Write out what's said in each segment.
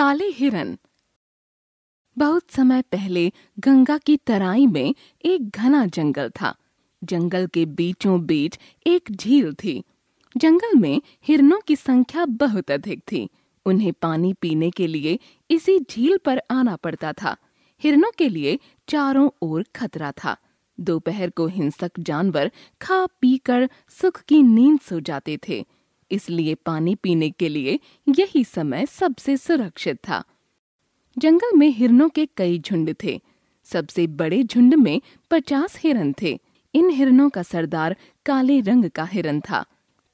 काले हिरन बहुत समय पहले गंगा की तराई में एक घना जंगल था जंगल के बीचों बीच एक झील थी जंगल में हिरनों की संख्या बहुत अधिक थी उन्हें पानी पीने के लिए इसी झील पर आना पड़ता था हिरनों के लिए चारों ओर खतरा था दोपहर को हिंसक जानवर खा पीकर सुख की नींद सो जाते थे इसलिए पानी पीने के लिए यही समय सबसे सुरक्षित था जंगल में हिरणों के कई झुंड थे सबसे बड़े झुंड में पचास हिरन थे इन हिरणों का सरदार काले रंग का हिरन था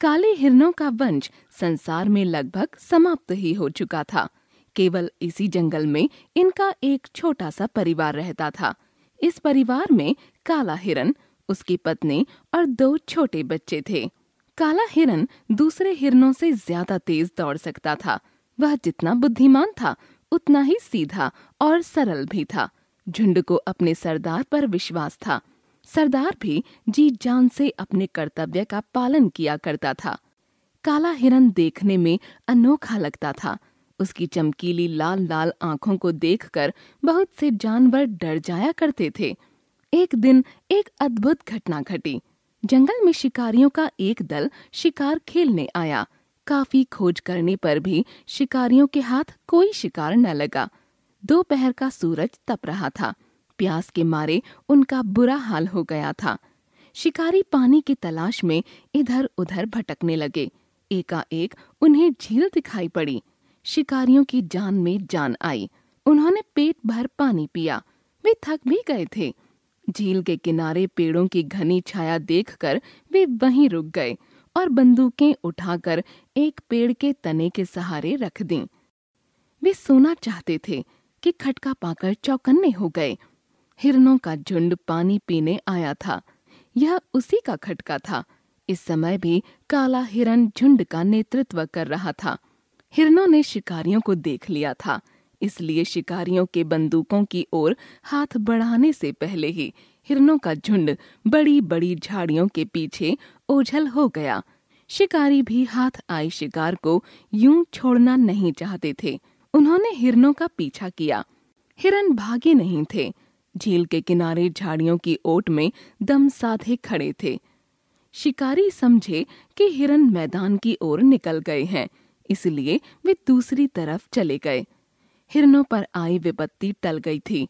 काले हिरणों का वंश संसार में लगभग समाप्त ही हो चुका था केवल इसी जंगल में इनका एक छोटा सा परिवार रहता था इस परिवार में काला हिरन उसकी पत्नी और दो छोटे बच्चे थे काला हिरन दूसरे हिरनों से ज्यादा तेज दौड़ सकता था वह जितना बुद्धिमान था उतना ही सीधा और सरल भी था झुंड को अपने सरदार पर विश्वास था सरदार भी जी जान से अपने कर्तव्य का पालन किया करता था काला हिरन देखने में अनोखा लगता था उसकी चमकीली लाल लाल आंखों को देखकर बहुत से जानवर डर जाया करते थे एक दिन एक अद्भुत घटना घटी जंगल में शिकारियों का एक दल शिकार खेलने आया काफी खोज करने पर भी शिकारियों के हाथ कोई शिकार न लगा दोपहर का सूरज तप रहा था प्यास के मारे उनका बुरा हाल हो गया था शिकारी पानी की तलाश में इधर उधर भटकने लगे एकाएक उन्हें झील दिखाई पड़ी शिकारियों की जान में जान आई उन्होंने पेट भर पानी पिया वे थक भी गए थे झील के किनारे पेड़ों की घनी छाया देखकर वे वहीं रुक गए और बंदूकें उठाकर एक पेड़ के तने के सहारे रख दी वे सोना चाहते थे कि खटका पाकर चौकन्ने हो गए हिरनों का झुंड पानी पीने आया था यह उसी का खटका था इस समय भी काला हिरन झुंड का नेतृत्व कर रहा था हिरनों ने शिकारियों को देख लिया था इसलिए शिकारियों के बंदूकों की ओर हाथ बढ़ाने से पहले ही हिरनों का झुंड बड़ी बड़ी झाड़ियों के पीछे ओझल हो गया शिकारी भी हाथ आए शिकार को यूं छोड़ना नहीं चाहते थे उन्होंने हिरनों का पीछा किया हिरन भागे नहीं थे झील के किनारे झाड़ियों की ओट में दम साधे खड़े थे शिकारी समझे कि हिरन मैदान की ओर निकल गए हैं इसलिए वे दूसरी तरफ चले गए हिरणों पर आई विपत्ति टल गई थी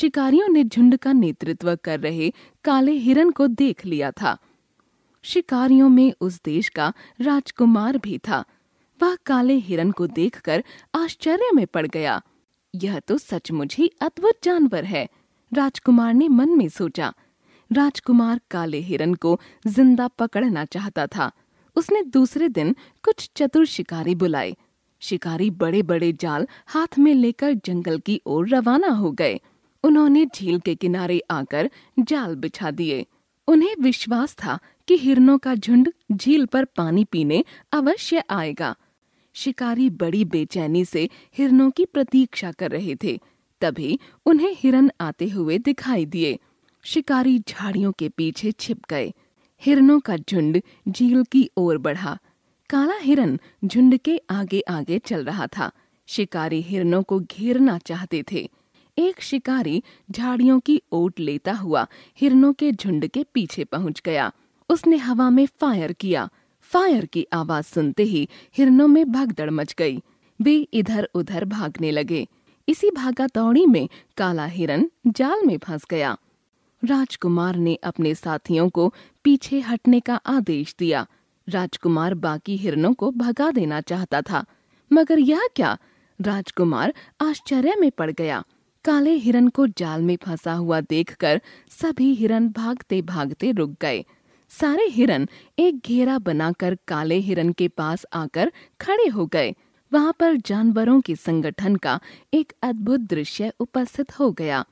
शिकारियों ने झुंड का नेतृत्व कर रहे काले हिरन को देख लिया था शिकारियों में उस देश का राजकुमार भी था वह काले हिरन को देखकर आश्चर्य में पड़ गया यह तो सचमुच ही अद्भुत जानवर है राजकुमार ने मन में सोचा राजकुमार काले हिरन को जिंदा पकड़ना चाहता था उसने दूसरे दिन कुछ चतुर शिकारी बुलाए शिकारी बड़े बड़े जाल हाथ में लेकर जंगल की ओर रवाना हो गए उन्होंने झील के किनारे आकर जाल बिछा दिए उन्हें विश्वास था कि हिरनों का झुंड झील पर पानी पीने अवश्य आएगा शिकारी बड़ी बेचैनी से हिरनों की प्रतीक्षा कर रहे थे तभी उन्हें हिरन आते हुए दिखाई दिए शिकारी झाड़ियों के पीछे छिप गए हिरनों का झुंड झील की ओर बढ़ा काला हिरन झुंड के आगे आगे चल रहा था शिकारी हिरनों को घेरना चाहते थे एक शिकारी झाड़ियों की ओट लेता हुआ हिरनों के झुंड के पीछे पहुंच गया उसने हवा में फायर किया फायर की आवाज सुनते ही हिरनों में भगदड़ मच गई वे इधर उधर भागने लगे इसी भागा दौड़ी में काला हिरन जाल में फंस गया राजकुमार ने अपने साथियों को पीछे हटने का आदेश दिया राजकुमार बाकी हिरणों को भगा देना चाहता था मगर यह क्या राजकुमार आश्चर्य में पड़ गया काले हिरन को जाल में फंसा हुआ देखकर सभी हिरन भागते भागते रुक गए सारे हिरन एक घेरा बनाकर काले हिरन के पास आकर खड़े हो गए वहां पर जानवरों के संगठन का एक अद्भुत दृश्य उपस्थित हो गया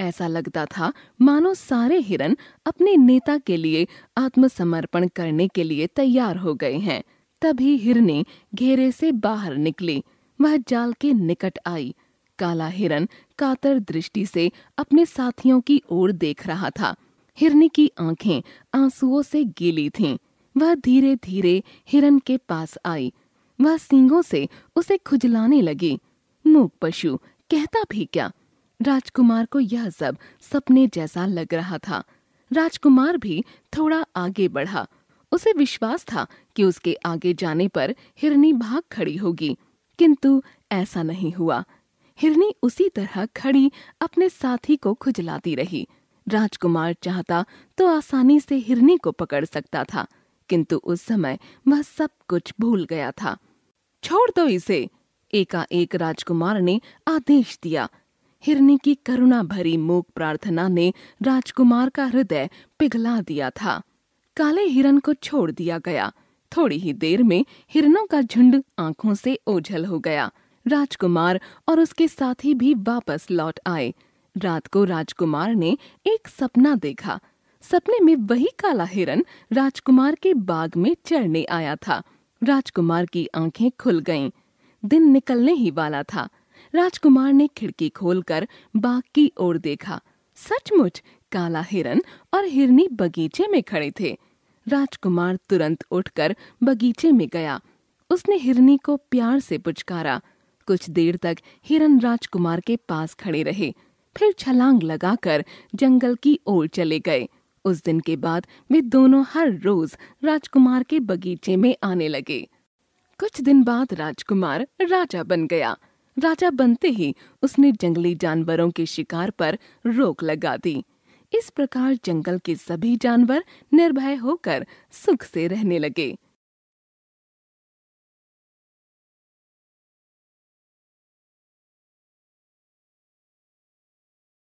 ऐसा लगता था मानो सारे हिरन अपने नेता के लिए आत्मसमर्पण करने के लिए तैयार हो गए हैं तभी हिरने घेरे से बाहर निकली वह जाल के निकट आई काला हिरन कातर दृष्टि से अपने साथियों की ओर देख रहा था हिरनी की आंखें आंसुओं से गीली थीं। वह धीरे धीरे हिरन के पास आई वह सींगों से उसे खुजलाने लगी मूक पशु कहता भी क्या राजकुमार को यह सब सपने जैसा लग रहा था राजकुमार भी थोड़ा आगे बढ़ा उसे विश्वास था कि उसके आगे जाने पर हिरनी भाग खड़ी होगी किंतु ऐसा नहीं हुआ हिरनी उसी तरह खड़ी अपने साथी को खुजलाती रही राजकुमार चाहता तो आसानी से हिरनी को पकड़ सकता था किंतु उस समय वह सब कुछ भूल गया था छोड़ दो तो इसे एकाएक राजकुमार ने आदेश दिया हिरनी की करुणा भरी मूक प्रार्थना ने राजकुमार का हृदय पिघला दिया था काले हिरन को छोड़ दिया गया थोड़ी ही देर में हिरनों का झुंड आंखों से ओझल हो गया राजकुमार और उसके साथी भी वापस लौट आए रात को राजकुमार ने एक सपना देखा सपने में वही काला हिरन राजकुमार के बाग में चढ़ने आया था राजकुमार की आंखें खुल गईं। दिन निकलने ही वाला था राजकुमार ने खिड़की खोलकर बाग की ओर देखा सचमुच काला हिरन और हिरनी बगीचे में खड़े थे राजकुमार तुरंत उठकर बगीचे में गया उसने हिरनी को प्यार से पुचकारा कुछ देर तक हिरन राजकुमार के पास खड़े रहे फिर छलांग लगाकर जंगल की ओर चले गए उस दिन के बाद वे दोनों हर रोज राजकुमार के बगीचे में आने लगे कुछ दिन बाद राजकुमार राजा बन गया राजा बनते ही उसने जंगली जानवरों के शिकार पर रोक लगा दी इस प्रकार जंगल के सभी जानवर निर्भय होकर सुख से रहने लगे